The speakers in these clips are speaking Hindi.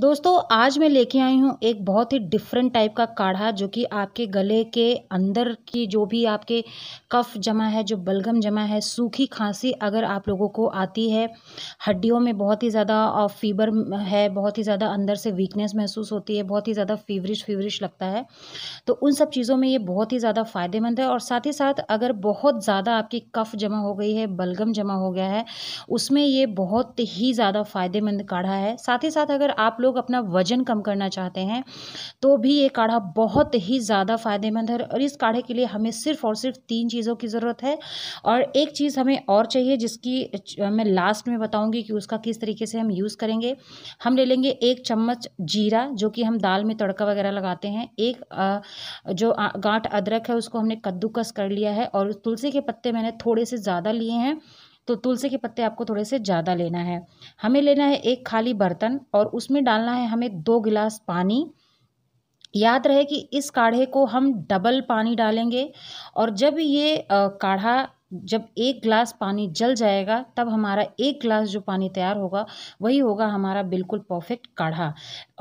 दोस्तों आज मैं लेके आई हूँ एक बहुत ही डिफरेंट टाइप का काढ़ा जो कि आपके गले के अंदर की जो भी आपके कफ जमा है जो बलगम जमा है सूखी खांसी अगर आप लोगों को आती है हड्डियों में बहुत ही ज़्यादा फीवर है बहुत ही ज़्यादा अंदर से वीकनेस महसूस होती है बहुत ही ज़्यादा फीवरिश फीवरिश लगता है तो उन सब चीज़ों में ये बहुत ही ज़्यादा फ़ायदेमंद है और साथ ही साथ अगर बहुत ज़्यादा आपकी कफ जमा हो गई है बलगम जमा हो गया है उसमें ये बहुत ही ज़्यादा फ़ायदेमंद काढ़ा है साथ ही साथ अगर आप लोग अपना वजन कम करना चाहते हैं तो भी ये काढ़ा बहुत ही ज़्यादा फ़ायदेमंद है और इस काढ़े के लिए हमें सिर्फ और सिर्फ तीन चीज़ों की ज़रूरत है और एक चीज़ हमें और चाहिए जिसकी मैं लास्ट में बताऊँगी कि उसका किस तरीके से हम यूज़ करेंगे हम ले लेंगे एक चम्मच जीरा जो कि हम दाल में तड़का वगैरह लगाते हैं एक जो गांठ अदरक है उसको हमने कद्दूकस कर लिया है और तुलसी के पत्ते मैंने थोड़े से ज़्यादा लिए हैं तो तुलसी के पत्ते आपको थोड़े से ज़्यादा लेना है हमें लेना है एक खाली बर्तन और उसमें डालना है हमें दो गिलास पानी याद रहे कि इस काढ़े को हम डबल पानी डालेंगे और जब ये काढ़ा जब एक ग्लास पानी जल जाएगा तब हमारा एक ग्लास जो पानी तैयार होगा वही होगा हमारा बिल्कुल परफेक्ट काढ़ा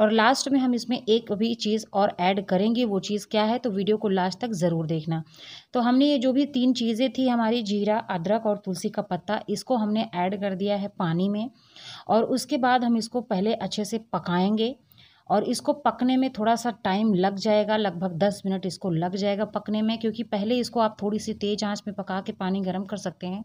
और लास्ट में हम इसमें एक भी चीज़ और ऐड करेंगे वो चीज़ क्या है तो वीडियो को लास्ट तक ज़रूर देखना तो हमने ये जो भी तीन चीज़ें थी हमारी जीरा अदरक और तुलसी का पत्ता इसको हमने ऐड कर दिया है पानी में और उसके बाद हम इसको पहले अच्छे से पकाएंगे और इसको पकने में थोड़ा सा टाइम लग जाएगा लगभग दस मिनट इसको लग जाएगा पकने में क्योंकि पहले इसको आप थोड़ी सी तेज़ आंच में पका के पानी गर्म कर सकते हैं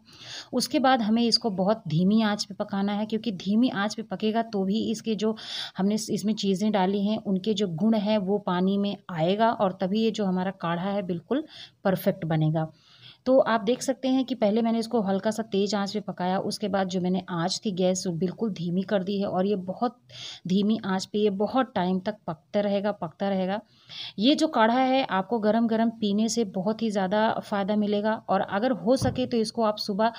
उसके बाद हमें इसको बहुत धीमी आंच पे पकाना है क्योंकि धीमी आंच पे पकेगा तो भी इसके जो हमने इसमें चीज़ें डाली हैं उनके जो गुण हैं वो पानी में आएगा और तभी ये जो हमारा काढ़ा है बिल्कुल परफेक्ट बनेगा तो आप देख सकते हैं कि पहले मैंने इसको हल्का सा तेज़ आंच पे पकाया उसके बाद जो मैंने आंच थी गैस बिल्कुल धीमी कर दी है और ये बहुत धीमी आंच पे ये बहुत टाइम तक पकता रहेगा पकता रहेगा ये जो काढ़ा है आपको गरम गरम पीने से बहुत ही ज़्यादा फ़ायदा मिलेगा और अगर हो सके तो इसको आप सुबह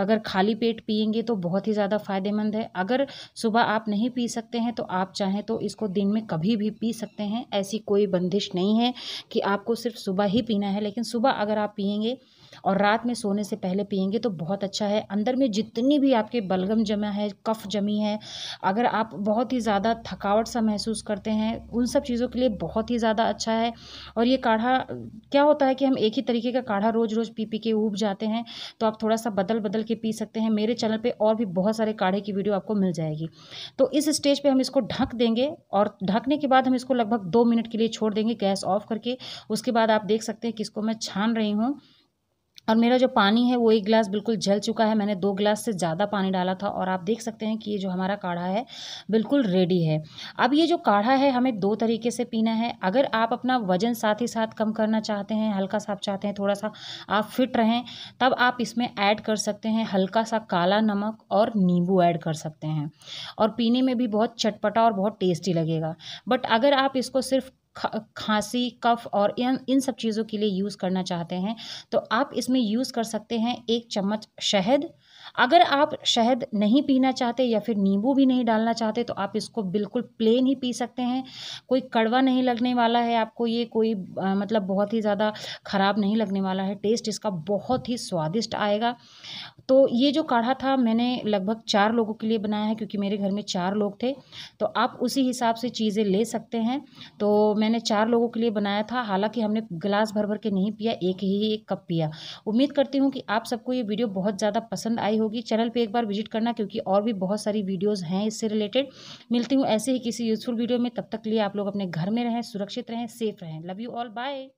अगर खाली पेट पियेंगे तो बहुत ही ज़्यादा फ़ायदेमंद है अगर सुबह आप नहीं पी सकते हैं तो आप चाहें तो इसको दिन में कभी भी पी सकते हैं ऐसी कोई बंदिश नहीं है कि आपको सिर्फ सुबह ही पीना है लेकिन सुबह अगर आप पियेंगे और रात में सोने से पहले पियेंगे तो बहुत अच्छा है अंदर में जितनी भी आपके बलगम जमा है कफ जमी है अगर आप बहुत ही ज़्यादा थकावट सा महसूस करते हैं उन सब चीज़ों के लिए बहुत ही ज़्यादा अच्छा है और ये काढ़ा क्या होता है कि हम एक ही तरीके का काढ़ा रोज़ रोज़ पी पी के ऊब जाते हैं तो आप थोड़ा सा बदल बदल के पी सकते हैं मेरे चैनल पर और भी बहुत सारे काढ़े की वीडियो आपको मिल जाएगी तो इस स्टेज पर हम इसको ढक देंगे और ढकने के बाद हम इसको लगभग दो मिनट के लिए छोड़ देंगे गैस ऑफ करके उसके बाद आप देख सकते हैं कि इसको मैं छान रही हूँ और मेरा जो पानी है वो एक गिलास बिल्कुल जल चुका है मैंने दो गिलास से ज़्यादा पानी डाला था और आप देख सकते हैं कि ये जो हमारा काढ़ा है बिल्कुल रेडी है अब ये जो काढ़ा है हमें दो तरीके से पीना है अगर आप अपना वजन साथ ही साथ कम करना चाहते हैं हल्का सा आप चाहते हैं थोड़ा सा आप फिट रहें तब आप इसमें ऐड कर सकते हैं हल्का सा काला नमक और नींबू ऐड कर सकते हैं और पीने में भी बहुत चटपटा और बहुत टेस्टी लगेगा बट अगर आप इसको सिर्फ खांसी कफ और इन इन सब चीज़ों के लिए यूज़ करना चाहते हैं तो आप इसमें यूज़ कर सकते हैं एक चम्मच शहद अगर आप शहद नहीं पीना चाहते या फिर नींबू भी नहीं डालना चाहते तो आप इसको बिल्कुल प्लेन ही पी सकते हैं कोई कड़वा नहीं लगने वाला है आपको ये कोई आ, मतलब बहुत ही ज़्यादा ख़राब नहीं लगने वाला है टेस्ट इसका बहुत ही स्वादिष्ट आएगा तो ये जो काढ़ा था मैंने लगभग चार लोगों के लिए बनाया है क्योंकि मेरे घर में चार लोग थे तो आप उसी हिसाब से चीज़ें ले सकते हैं तो मैंने चार लोगों के लिए बनाया था हालांकि हमने गिलास भर भर के नहीं पिया एक ही एक कप पिया उम्मीद करती हूँ कि आप सबको ये वीडियो बहुत ज़्यादा पसंद आई हो होगी चैनल पे एक बार विजिट करना क्योंकि और भी बहुत सारी वीडियोस हैं इससे रिलेटेड मिलती हूँ ऐसे ही किसी यूज़फुल वीडियो में तब तक लिए आप लोग अपने घर में रहें सुरक्षित रहें सेफ रहें लव यू ऑल बाय